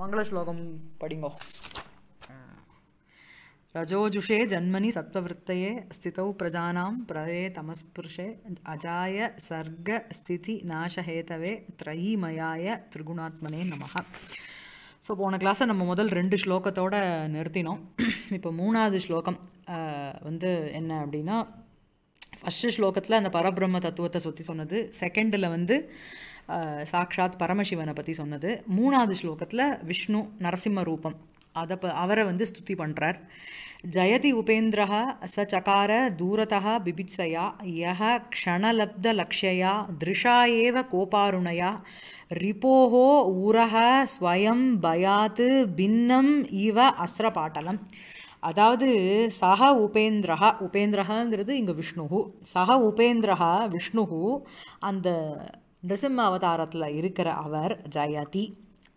மங்கள ஸ்லோகம் படிங்கோ ரஜோஜுஷே ஜன்மனி சத்வவத்தையே ஸ்திதௌ பிரஜானாம் பிரவே தமஸ்புருஷே அஜாய சர்க ஸ்திதி நாசஹேதவே த்ரயீமயாய திரிகுணாத்மனே நமக ஸோ போன கிளாஸை நம்ம முதல் ரெண்டு ஸ்லோகத்தோடு நிறுத்தினோம் இப்போ மூணாவது ஸ்லோகம் வந்து என்ன அப்படின்னா ஃபஸ்ட்டு ஸ்லோகத்தில் அந்த பரபிரம்ம தத்துவத்தை சுற்றி சொன்னது செகண்டில் வந்து சாக்ஷாத் பரமசிவனை பற்றி சொன்னது மூணாவது ஸ்லோகத்தில் விஷ்ணு நரசிம்ம ரூபம் அதை ப அவரை வந்து ஸ்துதி பண்ணுறார் ஜயதி உபேந்திரா ச சகார தூரதா பிபிட்சையா யஹ க்ஷணலப்த லக்ஷயா திருஷா ஏவ கோபாருணையா ரிப்போஹோ உரஹ ஸ்வயம் பயாத்து பின்னம் இவ அஸ்ரபாட்டலம் அதாவது சக உபேந்திரா உபேந்திரங்கிறது இங்கே விஷ்ணு சக உபேந்திரா விஷ்ணு அந்த நிருசிம்ம அவதாரத்தில் இருக்கிற அவர் ஜயதி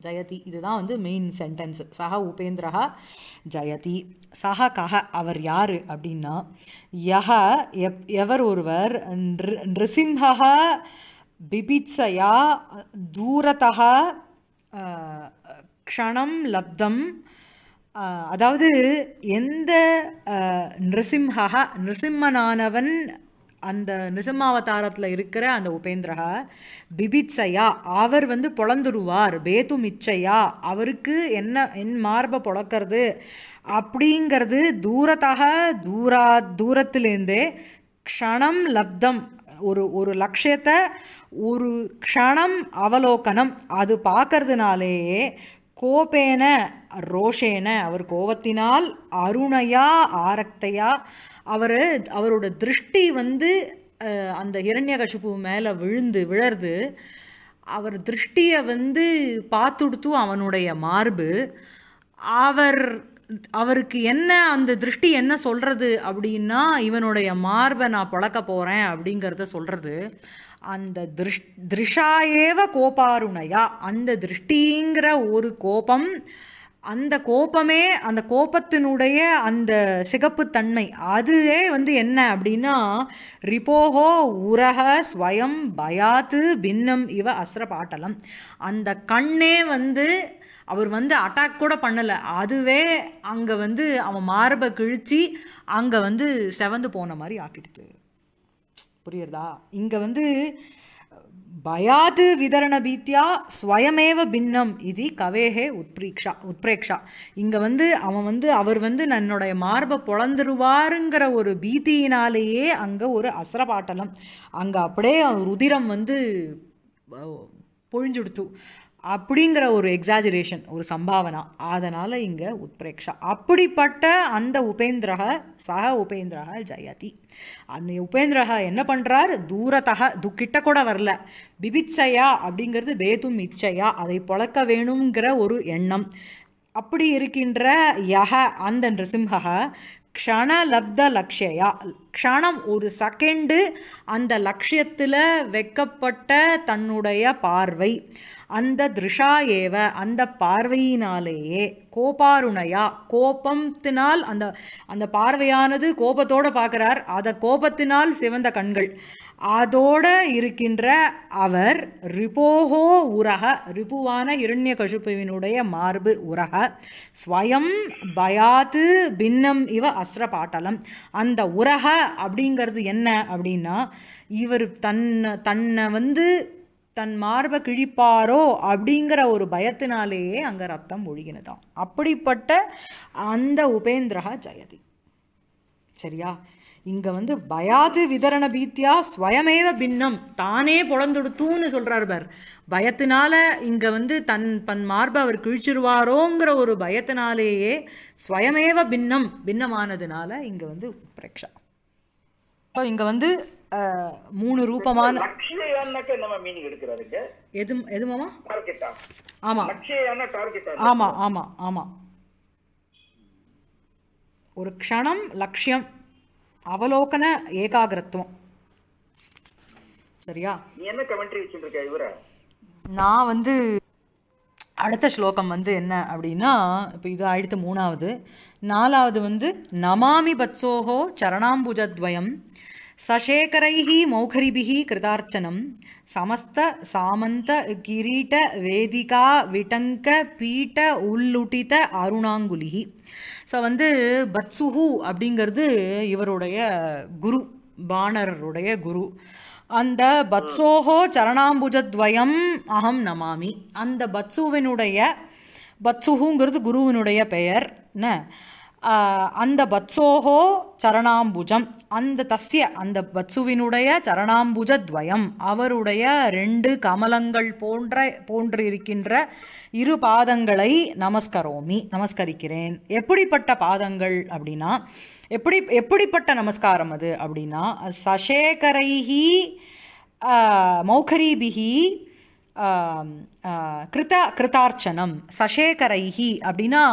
ஜயதி இதுதான் வந்து மெயின் சென்டென்ஸ் சஹ உபேந்திரா ஜயதி சஹ கஹ அவர் யார் அப்படின்னா யஹ எப் எவர் ஒருவர் நிருசிம்ஹா பிபிச்சையா தூரத்தக க்ஷணம் லப்தம் அதாவது எந்த நிருசிம்ஹா நிருசிம்மனானவன் அந்த நிசம்மாவதாரத்தில் இருக்கிற அந்த உபேந்திரா பிபிச்சையா அவர் வந்து பொழந்துருவார் பேத்து மிச்சையா அவருக்கு என்ன என் மார்பை பொழக்கிறது அப்படிங்கிறது தூரத்தாக தூரா தூரத்திலேருந்தே க்ஷணம் லப்தம் ஒரு ஒரு லட்சியத்தை ஒரு க்ஷணம் அவலோகனம் அது பார்க்கறதுனாலேயே கோபேன ரோஷேன அவர் கோபத்தினால் அருணையா ஆரக்தையா அவர் அவரோட திருஷ்டி வந்து அந்த இரண்ய கஷிப்பு மேலே விழுந்து விழருது அவர் திருஷ்டியை வந்து பார்த்துடுத்து அவனுடைய மார்பு அவர் அவருக்கு என்ன அந்த திருஷ்டி என்ன சொல்கிறது அப்படின்னா இவனுடைய மார்பை நான் பழக்க போகிறேன் அப்படிங்கிறத சொல்கிறது அந்த திருஷ் திருஷாயேவ கோபாருணையா அந்த திருஷ்டிங்கிற ஒரு கோபம் அந்த கோபமே அந்த கோபத்தினுடைய அந்த சிகப்பு தன்மை அதுவே வந்து என்ன அப்படின்னா ரிப்போகோ உரக ஸ்வயம் பயாத்து பின்னம் இவ அசுர பாட்டலம் அந்த கண்ணே வந்து அவர் வந்து அட்டாக் கூட பண்ணலை அதுவே அங்கே வந்து அவன் மார்பை கிழித்து அங்கே வந்து செவந்து போன மாதிரி ஆக்கிடுது புரியுறதா இங்கே வந்து பயாது விதரண பீத்தியா ஸ்வயமேவ பின்னம் இது கவேகே உத்ரீக்ஷா உத்பிரேக்ஷா இங்கே வந்து அவன் வந்து அவர் வந்து தன்னுடைய மார்பை பொழந்துருவாருங்கிற ஒரு பீதியினாலேயே அங்கே ஒரு அசரபாட்டலம் அங்கே அப்படியே ருதிரம் வந்து பொழிஞ்சுடுத்து அப்படிங்கிற ஒரு எக்ஸாஜரேஷன் ஒரு சம்பாவனா அதனால் இங்கே உத்பிரேக்ஷா அப்படிப்பட்ட அந்த உபேந்திரக சக உபேந்திரக ஜயதி அந்த உபேந்திரக என்ன பண்ணுறார் தூரத்தக துக்கிட்ட கூட வரல பிபிச்சையா அப்படிங்கிறது வேதும் இச்சையா அதை பொழக்க வேணுங்கிற ஒரு எண்ணம் அப்படி இருக்கின்ற யக அந்த நிருசிம்ஹ க்ஷண லப்த லக்ஷயா க்ஷணம் ஒரு செகண்டு அந்த லக்ஷியத்தில் வைக்கப்பட்ட தன்னுடைய பார்வை அந்த திருஷா ஏவ அந்த பார்வையினாலேயே கோபாருணையா கோபத்தினால் அந்த அந்த பார்வையானது கோபத்தோடு பார்க்குறார் அதை கோபத்தினால் சிவந்த கண்கள் அதோடு இருக்கின்ற அவர் ரிபோஹோ உரக ரிபுவான இரண்ய கஷுப்புவினுடைய மார்பு உரக ஸ்வயம் பயாத்து பின்னம் இவ அஸ்ர பாட்டலம் அந்த உரக அப்படிங்கிறது என்ன அப்படின்னா இவர் தன்னை தன்னை வந்து தன் மார்பை கிழிப்பாரோ அப்படிங்கிற ஒரு பயத்தினாலேயே அங்கே ரத்தம் ஒழுகினதாம் அப்படிப்பட்ட அந்த உபேந்திரா ஜெயதி சரியா இங்கே வந்து பயாது விதரண பீத்தியா ஸ்வயமேவ பின்னம் தானே பொழந்தொடுத்துன்னு சொல்கிறார் பார் பயத்தினால இங்கே வந்து தன் தன் மார்பை அவர் கிழிச்சிருவாரோங்கிற ஒரு பயத்தினாலேயே ஸ்வயமேவ பின்னம் பின்னமானதுனால இங்கே வந்து பிரக்ஷா ஸோ இங்கே வந்து மூணு ரூபமான எது ஆமா ஆமா ஆமா ஆமா ஒரு க்ஷணம் லட்சியம் அவலோகன ஏகாகிரத்துவம் சரியா நான் வந்து அடுத்த ஸ்லோகம் வந்து என்ன அப்படின்னா இப்போ இது அடுத்து மூணாவது நாலாவது வந்து நமாமி பத்சோகோ சரணாம்புஜத்வயம் கிருதார்ச்சனம் சமஸ்த சாமந்த கிரீட்ட வேதிகா விடங்க பீட்ட உள்ளுட்டித அருணாங்குலிஹி ஸோ வந்து பத்சுஹு அப்படிங்கிறது இவருடைய குரு பானருடைய குரு அந்த பத்சோஹோ சரணாம்புஜத்வயம் அகம் நமாமி அந்த பத்சுவினுடைய பத்சுஹுங்கிறது குருவினுடைய பெயர் என்ன அந்த பத்சோகோ சரணாம்புஜம் அந்த தஸ்ய அந்த பத்சுவினுடைய துவயம் அவருடைய ரெண்டு கமலங்கள் போன்ற போன்றிருக்கின்ற இரு பாதங்களை நமஸ்கரோமி நமஸ்கரிக்கிறேன் எப்படிப்பட்ட பாதங்கள் அப்படின்னா எப்படி எப்படிப்பட்ட நமஸ்காரம் அது அப்படின்னா சசேகரைஹி மௌகரீபிஹி கிருத கிருதார்ச்சனம் சசேகரைஹி அப்படின்னா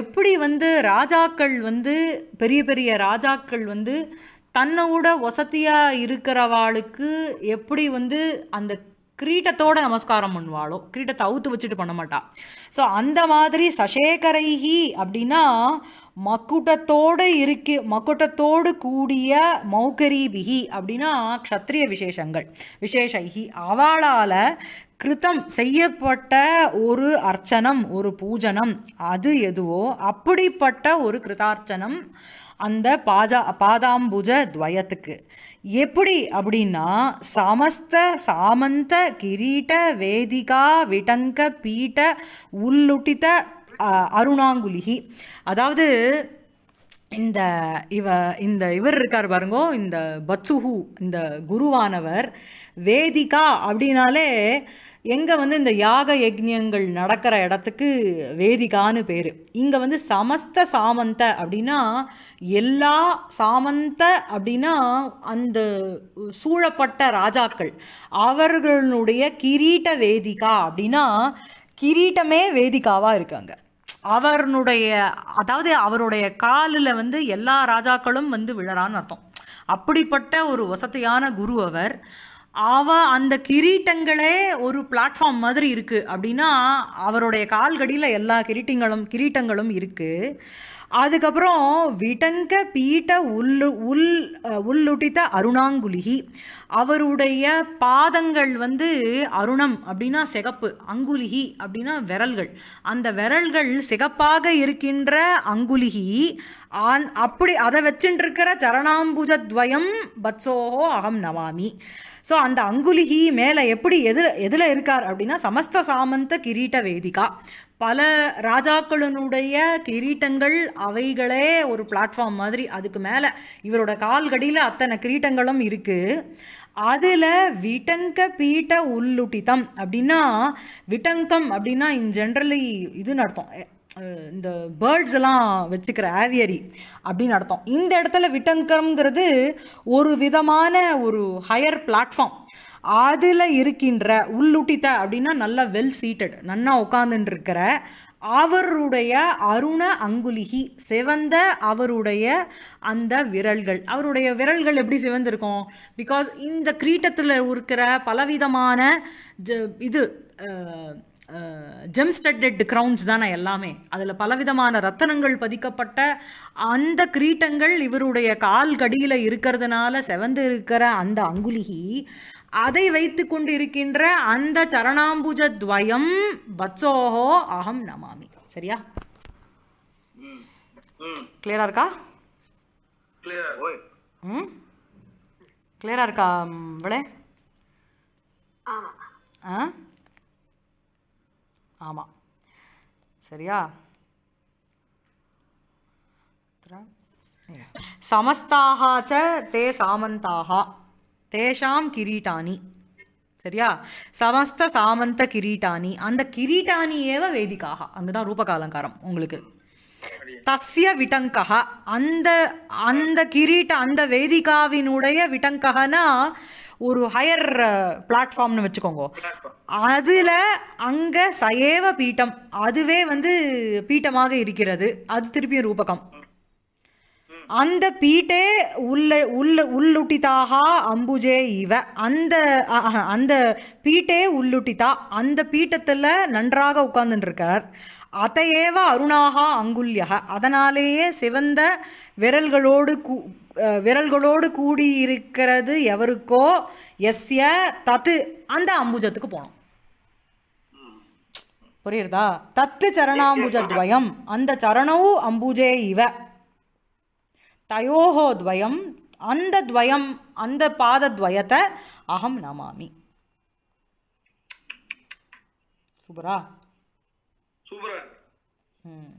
எப்படி வந்து ராஜாக்கள் வந்து பெரிய பெரிய ராஜாக்கள் வந்து தன்னோட வசதியாக இருக்கிறவாளுக்கு எப்படி வந்து அந்த கிரீட்டத்தோட நமஸ்காரம் பண்ணுவாளோ கிரீட்டத்தை அவுத்து வச்சுட்டு பண்ண மாட்டா ஸோ அந்த மாதிரி சசேகரைஹி அப்படின்னா மக்குட்டத்தோடு இருக்கு மக்குட்டத்தோடு கூடிய பிஹி அப்படின்னா க்ஷத்ரிய விசேஷங்கள் விசேஷி அவளால் கிருத்தம் செய்யப்பட்ட ஒரு அர்ச்சனம் ஒரு பூஜனம் அது எதுவோ அப்படிப்பட்ட ஒரு கிருதார்ச்சனம் அந்த பாஜா பாதாம்புஜ துவயத்துக்கு எப்படி அப்படின்னா சமஸ்த சாமந்த கிரீட்ட வேதிகா விடங்க பீட்ட உள்ளுட்டித அருணாங்குலிகி அதாவது இந்த இவ இந்த இவர் இருக்கார் பாருங்கோ இந்த பத்சுஹு இந்த குருவானவர் வேதிகா அப்படின்னாலே எங்கே வந்து இந்த யாக யஜ்யங்கள் நடக்கிற இடத்துக்கு வேதிகான்னு பேர் இங்கே வந்து சமஸ்த சாமந்த அப்படின்னா எல்லா சாமந்த அப்படின்னா அந்த சூழப்பட்ட ராஜாக்கள் அவர்களுடைய கிரீட்ட வேதிகா அப்படின்னா கிரீட்டமே வேதிகாவாக இருக்காங்க அவருடைய அதாவது அவருடைய காலில் வந்து எல்லா ராஜாக்களும் வந்து விழறான்னு அர்த்தம் அப்படிப்பட்ட ஒரு வசதியான குரு அவர் அவ அந்த கிரீட்டங்களே ஒரு பிளாட்ஃபார்ம் மாதிரி இருக்குது அப்படின்னா அவருடைய கால்கடியில் எல்லா கிரீட்டங்களும் கிரீட்டங்களும் இருக்குது அதுக்கப்புறம் விடங்க பீட்ட உள்ளு உள் உள்ளுட்டித்த அருணாங்குலிகி அவருடைய பாதங்கள் வந்து அருணம் அப்படின்னா சிகப்பு அங்குலிகி அப்படின்னா விரல்கள் அந்த விரல்கள் சிகப்பாக இருக்கின்ற அங்குலிகி அப்படி அதை வச்சுட்டுருக்கிற சரணாம்புஜத்வயம் பத்சோகோ அகம் நவாமி ஸோ அந்த அங்குலிகி மேலே எப்படி எதில் எதில் இருக்கார் அப்படின்னா சமஸ்த சாமந்த கிரீட்ட வேதிகா பல ராஜாக்களினுடைய கிரீட்டங்கள் அவைகளே ஒரு பிளாட்ஃபார்ம் மாதிரி அதுக்கு மேலே இவரோட கால்கடியில் அத்தனை கிரீட்டங்களும் இருக்குது அதில் விட்டங்க பீட்ட உள்ளுட்டித்தம் அப்படின்னா விட்டங்கம் அப்படின்னா இன் ஜென்ரலி இதுன்னு அர்த்தம் இந்த பேர்ட்ஸ் எல்லாம் வச்சுக்கிற ஆவியரி அப்படின்னு அர்த்தம் இந்த இடத்துல விட்டங்கம்ங்கிறது ஒரு விதமான ஒரு ஹையர் பிளாட்ஃபார்ம் அதில் இருக்கின்ற உள்ளுட்டித்த அப்படின்னா நல்லா வெல் சீட்டட் நன்னா இருக்கிற அவருடைய அருண அங்குலிகி சிவந்த அவருடைய அந்த விரல்கள் அவருடைய விரல்கள் எப்படி சிவந்திருக்கும் பிகாஸ் இந்த கிரீட்டத்தில் இருக்கிற பலவிதமான ஜ இது ஜெம் ஸ்டட்டட் க்ரௌன்ஸ் தானே எல்லாமே அதில் பலவிதமான ரத்தனங்கள் பதிக்கப்பட்ட அந்த கிரீட்டங்கள் இவருடைய கால் கடியில் இருக்கிறதுனால செவந்து இருக்கிற அந்த அங்குலிகி அதை வைத்து கொண்டிருக்கின்ற அந்த சரணாம்புஜ துவயம் பச்சோஹோ அகம் நமாமி சரியா கிளியரா இருக்கா கிளியரா இருக்கா விளே ஆமா சரியா சமஸ்தாக தே சாமந்தாக தேஷாம் கிரீட்டானி சரியா சமஸ்த சாமந்த கிரீட்டானி அந்த கிரீட்டானி ஏவ வேதிக்காக அங்கதான் ரூபகாலங்காரம் உங்களுக்கு தஸ்ய விட்டங்க அந்த அந்த கிரீட்ட அந்த வேதிகாவினுடைய விட்டங்ககனா ஒரு ஹையர் பிளாட்ஃபார்ம்னு வச்சுக்கோங்க அதில் அங்கே சயேவ பீட்டம் அதுவே வந்து பீட்டமாக இருக்கிறது அது திருப்பியும் ரூபகம் அந்த பீட்டே உள்ள உள்ள உள்ளுட்டிதாக அம்புஜே இவ அந்த அந்த பீட்டே உள்ளுட்டிதா அந்த பீட்டத்தில் நன்றாக உட்கார்ந்துருக்கார் அதையேவ அருணாகா அங்குல்யக அதனாலேயே சிவந்த விரல்களோடு கூ விரல்களோடு கூடியிருக்கிறது எவருக்கோ எஸ்ய தத்து அந்த அம்புஜத்துக்கு போனோம் புரியுறதா தத்து சரணாம்புஜத்வயம் அந்த சரணவும் அம்புஜே இவ தயோகோ துவயம் அந்த துவயம் அந்த பாத துவயத்தை அகம் நமாமி சூப்பரா சூப்பரா ம்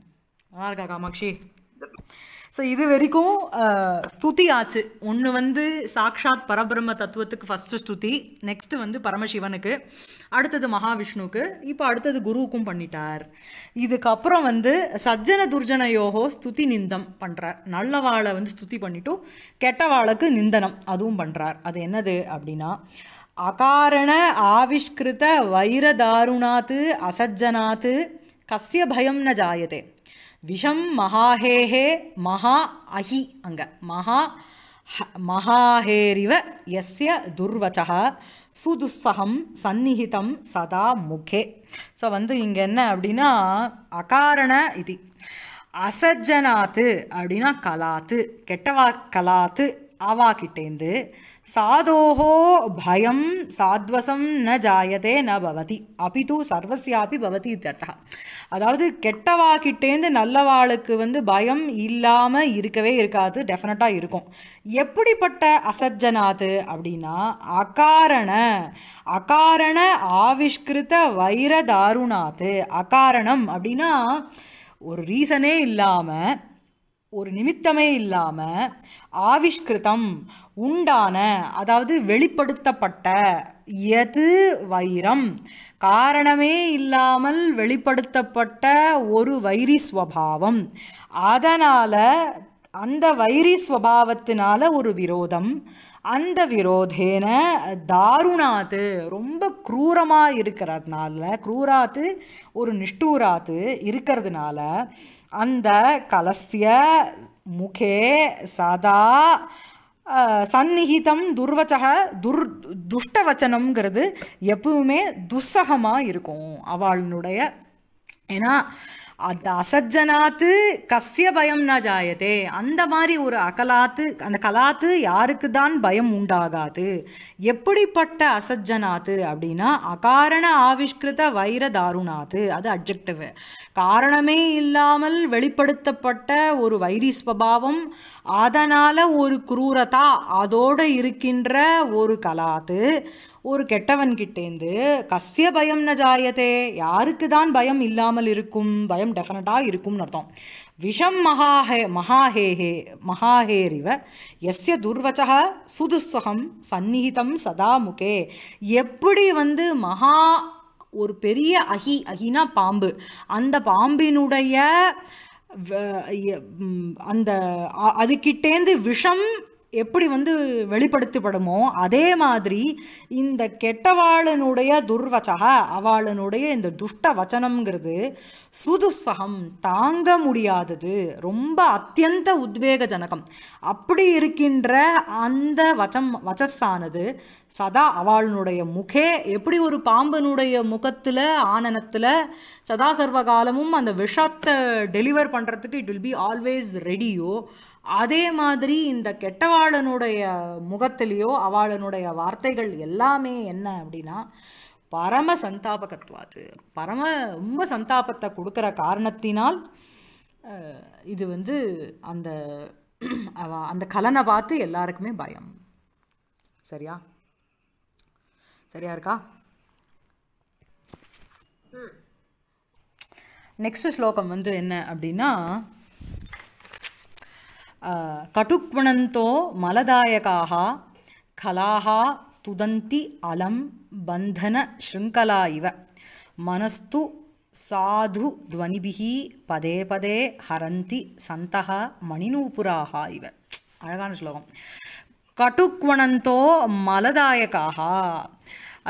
நல்லா இருக்கா காமாட்சி ஸோ இது வரைக்கும் ஸ்துதி ஆச்சு ஒன்று வந்து சாக்ஷாத் பரபிரம்ம தத்துவத்துக்கு ஃபஸ்ட்டு ஸ்துதி நெக்ஸ்ட்டு வந்து பரமசிவனுக்கு அடுத்தது மகாவிஷ்ணுவுக்கு இப்போ அடுத்தது குருவுக்கும் பண்ணிட்டார் இதுக்கப்புறம் வந்து சஜ்ஜன துர்ஜன யோகோ ஸ்துதி நிந்தம் பண்ணுறார் நல்லவாளை வந்து ஸ்துதி பண்ணிட்டும் கெட்டவாளுக்கு நிந்தனம் அதுவும் பண்ணுறார் அது என்னது அப்படின்னா அகாரண ஆவிஷ்கிருத வைரதாருணாத்து அசஜ்ஜனாத்து கசிய பயம் ந ஜாயதே விஷம் மகாஹேஹே மகா அஹி அங்கே மகா மகாஹேரிவ எஸ்ய துர்வச்சா சுதுசகம் சந்நிஹிதம் சதா முகே ஸோ வந்து இங்கே என்ன அப்படின்னா அகாரண இது அசஜனாத்து அப்படின்னா கலாத்து கெட்டவா கலாத்து கிட்டேந்து சாதோஹோ பயம் சாத்வசம் ந ஜாயதே ந பவதி அபிது சர்வசியாபி பவதி இத்தர்த்தா அதாவது கெட்டவாக்கிட்டேந்து நல்லவாளுக்கு வந்து பயம் இல்லாமல் இருக்கவே இருக்காது டெஃபினட்டாக இருக்கும் எப்படிப்பட்ட அசஜனாத் அப்படின்னா அகாரண அகாரண ஆவிஷ்கிருத வைரதாருணாத் அகாரணம் அப்படின்னா ஒரு ரீசனே இல்லாமல் ஒரு நிமித்தமே இல்லாமல் ஆவிஷ்கிருதம் உண்டான அதாவது வெளிப்படுத்தப்பட்ட எது வைரம் காரணமே இல்லாமல் வெளிப்படுத்தப்பட்ட ஒரு வைரி ஸ்வபாவம் அதனால் அந்த வைரி ஸ்வபாவத்தினால ஒரு விரோதம் அந்த விரோதேன தாருணாத்து ரொம்ப குரூரமாக இருக்கிறதுனால குரூராத்து ஒரு நிஷ்டூராத்து இருக்கிறதுனால அந்த கலசிய முகே சதா சந்நிகிதம் துர்வச்சக துர் துஷ்டவச்சனம்ங்கிறது எப்பவுமே துஸ்ஸகமாக இருக்கும் அவளுடைய ஏன்னா அந்த அசஜ்ஜனாத்து கசிய பயம் ந ஜாயதே அந்த மாதிரி ஒரு அகலாத்து அந்த கலாத்து யாருக்கு தான் பயம் உண்டாகாது எப்படிப்பட்ட அசஜ்ஜனாத்து அப்படின்னா அகாரண ஆவிஷ்கிருத வைர தாருணாத்து அது அப்ஜெக்டிவ் காரணமே இல்லாமல் வெளிப்படுத்தப்பட்ட ஒரு வைரி ஸ்வபாவம் அதனால் ஒரு குரூரதா அதோடு இருக்கின்ற ஒரு கலாத்து ஒரு கெட்டவன்கிட்டேந்து கசிய பயம் ந ஜாயத்தே யாருக்கு தான் பயம் இல்லாமல் இருக்கும் பயம் டெஃபினட்டாக இருக்கும்னு அர்த்தம் விஷம் மகாஹே மகாஹேஹே மகாஹேரிவ எஸ்ய துர்வச்சக சுதுஸ்வகம் சந்நிகிதம் சதா முகே எப்படி வந்து மகா ஒரு பெரிய அஹி அஹினா பாம்பு அந்த பாம்பினுடைய அந்த அதுக்கிட்டேந்து விஷம் எப்படி வந்து வெளிப்படுத்தப்படுமோ அதே மாதிரி இந்த கெட்டவாளனுடைய துர்வச்சகா அவளனுடைய இந்த துஷ்ட வச்சனம்ங்கிறது சுதுசகம் தாங்க முடியாதது ரொம்ப அத்தியந்த உத்வேகஜனகம் அப்படி இருக்கின்ற அந்த வச்சம் வச்சஸானது சதா அவளுடைய முகே எப்படி ஒரு பாம்பனுடைய முகத்தில் ஆனனத்தில் சதா சர்வகாலமும் அந்த விஷத்தை டெலிவர் பண்ணுறதுக்கு இட் வில் பி ஆல்வேஸ் ரெடியோ அதே மாதிரி இந்த கெட்டவாளனுடைய முகத்திலேயோ அவாளனுடைய வார்த்தைகள் எல்லாமே என்ன அப்படின்னா பரம சந்தாபகத்வாது பரம ரொம்ப சந்தாபத்தை கொடுக்குற காரணத்தினால் இது வந்து அந்த அந்த கலனை பார்த்து எல்லாருக்குமே பயம் சரியா சரியா இருக்கா நெக்ஸ்ட் ஸ்லோகம் வந்து என்ன அப்படின்னா கட்டுக்வணந்தோ மலதாயகாக கலாக துதந்தி அலம் பந்தன ஸ்ருங்கலா இவ மனஸ்து சாது துவனிபிகி பதே பதே ஹரந்தி சந்தக மணிநூபுராக இவ அழகான ஸ்லோகம் கட்டுக்வணந்தோ மலதாயகாக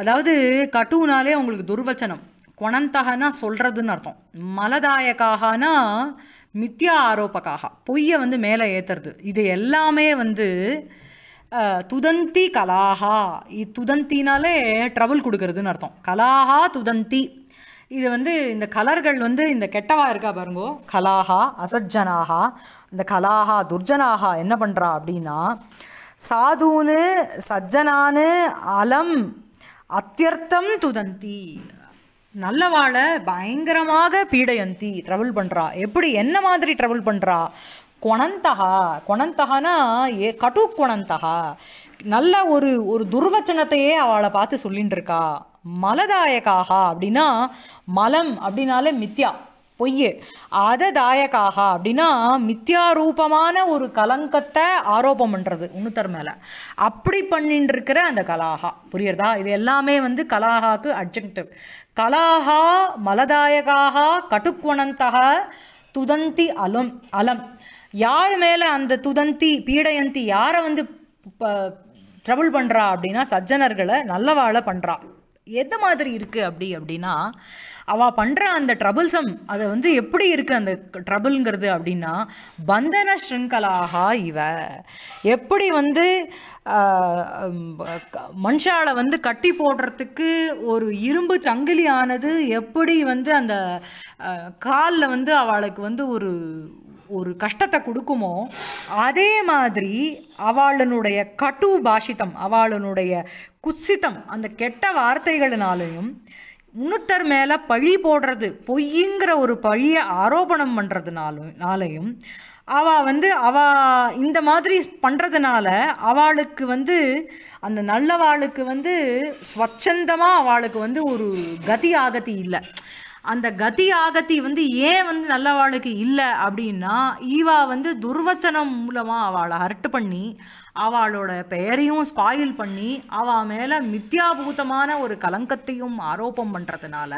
அதாவது கட்டுனாலே அவங்களுக்கு துர்வச்சனம் குணந்தகனா சொல்கிறதுன்னு அர்த்தம் மலதாயகாகனா மித்யா ஆரோபக்காக பொய்யை வந்து மேலே ஏற்றுறது இது எல்லாமே வந்து துதந்தி கலாஹா துதந்தினாலே ட்ரபுள் கொடுக்கறதுன்னு அர்த்தம் கலாஹா துதந்தி இது வந்து இந்த கலர்கள் வந்து இந்த கெட்டவா இருக்கா பாருங்கோ கலாஹா அசஜ்ஜனாகா இந்த கலாஹா துர்ஜனாகா என்ன பண்ணுறா அப்படின்னா சாதுன்னு சஜ்ஜனானு அலம் அத்தியர்த்தம் துதந்தி நல்லவாளை பயங்கரமாக பீடயந்தி ட்ரபிள் பண்ணுறா எப்படி என்ன மாதிரி ட்ரபுள் பண்ணுறா கொணந்தகா கொணந்தகானா ஏ கடு கொணந்தகா நல்ல ஒரு ஒரு துர்வச்சனத்தையே அவளை பார்த்து சொல்லின்னு இருக்கா மலதாயக்காகா அப்படின்னா மலம் அப்படின்னாலே மித்யா பொய் அததாயக்காக அப்படின்னா மித்தியாரூபமான ஒரு கலங்கத்தை ஆரோபம் பண்ணுறது உன்னுத்தர் மேலே அப்படி பண்ணிட்டு இருக்கிற அந்த கலாகா புரியுறதா இது எல்லாமே வந்து கலாகாக்கு அட்ஜெக்டிவ் கலாகா மலதாயகாக கட்டுக்குணந்தக துதந்தி அலம் அலம் யார் மேலே அந்த துதந்தி பீடயந்தி யாரை வந்து ட்ரபுள் பண்ணுறா அப்படின்னா சஜ்ஜனர்களை நல்லவாழை பண்ணுறா எந்த மாதிரி இருக்குது அப்படி அப்படின்னா அவள் பண்ணுற அந்த ட்ரபுள்சம் அதை வந்து எப்படி இருக்குது அந்த ட்ரபுளுங்கிறது அப்படின்னா பந்தன ஸ்ருங்கலாகா இவ எப்படி வந்து மனுஷாலை வந்து கட்டி போடுறதுக்கு ஒரு இரும்பு சங்கிலி ஆனது எப்படி வந்து அந்த காலில் வந்து அவளுக்கு வந்து ஒரு ஒரு கஷ்டத்தை கொடுக்குமோ அதே மாதிரி அவளனுடைய கட்டு பாஷித்தம் அவளனுடைய குசித்தம் அந்த கெட்ட வார்த்தைகளினாலையும் முன்னுத்தர் மேலே பழி போடுறது பொய்ங்கிற ஒரு பழியை ஆரோபணம் பண்ணுறதுனாலும் நாளையும் அவள் வந்து அவ இந்த மாதிரி பண்ணுறதுனால அவளுக்கு வந்து அந்த நல்லவாளுக்கு வந்து ஸ்வச்சந்தமாக அவளுக்கு வந்து ஒரு கதி ஆகதி இல்லை அந்த கதி ஆகத்தி வந்து ஏன் வந்து நல்லவாளுக்கு இல்லை அப்படின்னா ஈவா வந்து துர்வச்சனம் மூலமாக அவளை ஹர்ட் பண்ணி அவளோட பெயரையும் ஸ்பாயில் பண்ணி அவள் மேலே மித்யாபூதமான ஒரு கலங்கத்தையும் ஆரோப்பம் பண்ணுறதுனால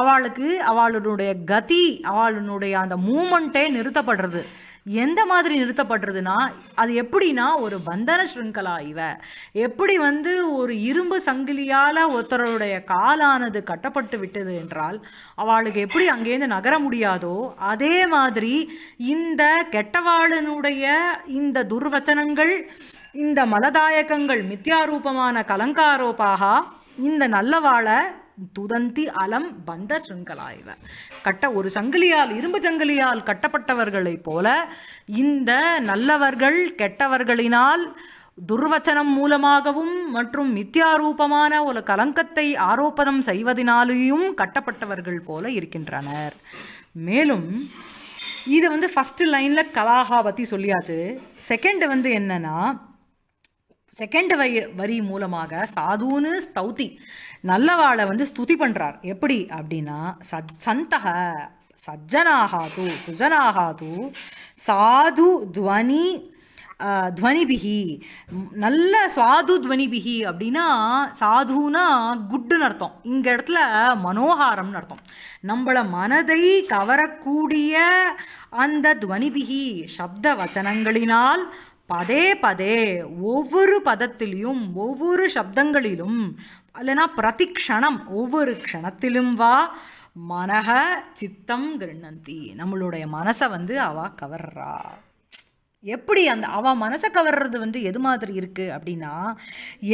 அவளுக்கு அவளுடைய கதி அவளுடைய அந்த மூமெண்ட்டே நிறுத்தப்படுறது எந்த மாதிரி நிறுத்தப்படுறதுனா அது எப்படின்னா ஒரு பந்தன ஸ்ருங்கலா இவ எப்படி வந்து ஒரு இரும்பு சங்கிலியால் ஒருத்தருடைய காலானது கட்டப்பட்டு விட்டது என்றால் அவளுக்கு எப்படி அங்கேருந்து நகர முடியாதோ அதே மாதிரி இந்த கெட்டவாளனுடைய இந்த துர்வச்சனங்கள் இந்த மலதாயக்கங்கள் மித்யாரூபமான கலங்காரோப்பாக இந்த நல்லவாளை துதந்தி அலம் பந்த சுங்கலா இவ கட்ட ஒரு சங்கிலியால் இரும்பு சங்கிலியால் கட்டப்பட்டவர்களைப் போல இந்த நல்லவர்கள் கெட்டவர்களினால் துர்வச்சனம் மூலமாகவும் மற்றும் மித்யாரூபமான ஒரு கலங்கத்தை ஆரோப்பணம் செய்வதனாலேயும் கட்டப்பட்டவர்கள் போல இருக்கின்றனர் மேலும் இதை வந்து ஃபஸ்ட்டு லைனில் பற்றி சொல்லியாச்சு செகண்ட் வந்து என்னென்னா செகண்ட் வரி வரி மூலமாக சாதுன்னு ஸ்தௌதி நல்லவாளை வந்து ஸ்துதி பண்ணுறார் எப்படி அப்படின்னா சத் சந்தக சஜ்ஜனாகாது சுஜனாகாது சாது துவனி துவனிபிகி நல்ல சுவாது துவனிபிகி அப்படின்னா சாதுனா குட்டுன்னு அர்த்தம் இந்த இடத்துல மனோகாரம்னு அர்த்தம் நம்மளை மனதை கவரக்கூடிய அந்த துவனிபிகி சப்த வச்சனங்களினால் பதே பதே ஒவ்வொரு பதத்திலையும் ஒவ்வொரு சப்தங்களிலும் இல்லைனா க்ஷணம் ஒவ்வொரு க்ஷணத்திலும் வா மனக சித்தம் கிருண்ணந்தி நம்மளுடைய மனசை வந்து அவா கவர்றா எப்படி அந்த அவ மனசை கவர்றது வந்து எது மாதிரி இருக்குது அப்படின்னா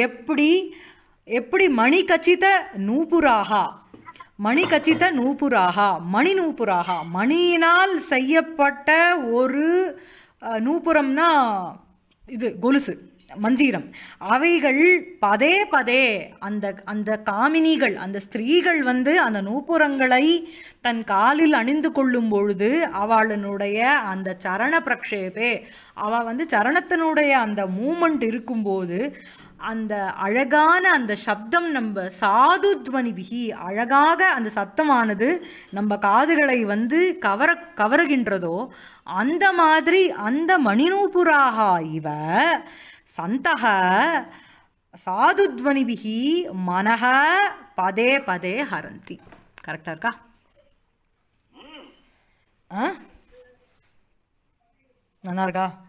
எப்படி எப்படி மணி கச்சித நூபுராகா மணி கச்சித நூபுராகா மணி நூபுராகா மணியினால் செய்யப்பட்ட ஒரு நூபுரம்னா இது கொலுசு மஞ்சீரம் அவைகள் பதே பதே அந்த அந்த காமினிகள் அந்த ஸ்திரீகள் வந்து அந்த நூப்புரங்களை தன் காலில் அணிந்து கொள்ளும் பொழுது அவளுடைய அந்த சரண பிரக்ஷேபே அவள் வந்து சரணத்தினுடைய அந்த மூமெண்ட் இருக்கும்போது அந்த அழகான அந்த சப்தம் நம்ம சாதுத்வனி பிகி அழகாக அந்த சத்தமானது நம்ம காதுகளை வந்து கவர கவருகின்றதோ அந்த மாதிரி அந்த மணிநூபுராக இவ சந்தக சாதுத்வனிபிகி மனக பதே பதே ஹரந்தி கரெக்டாக இருக்கா ஆ நல்லா இருக்கா